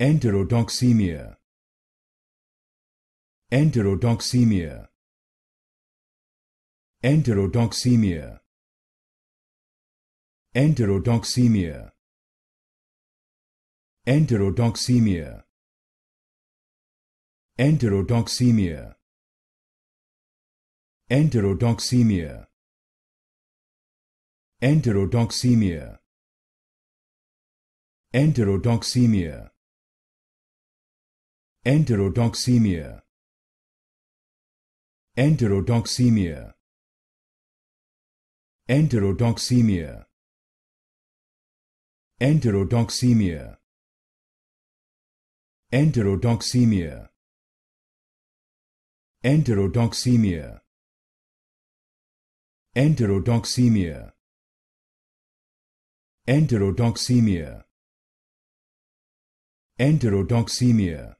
Enterodoxemia. Enterodoxemia. Enterodoxemia. Enterodoxemia. Enterodoxemia. Enterodoxemia. Enterodoxemia. Enterodoxemia. enterotoxemia Enterodoxemia. Enterodoxemia. Enterodoxemia. Enterodoxemia. Enterodoxemia. Enterodoxemia. Enterodoxemia. Enterodoxemia. Enterotoxemia.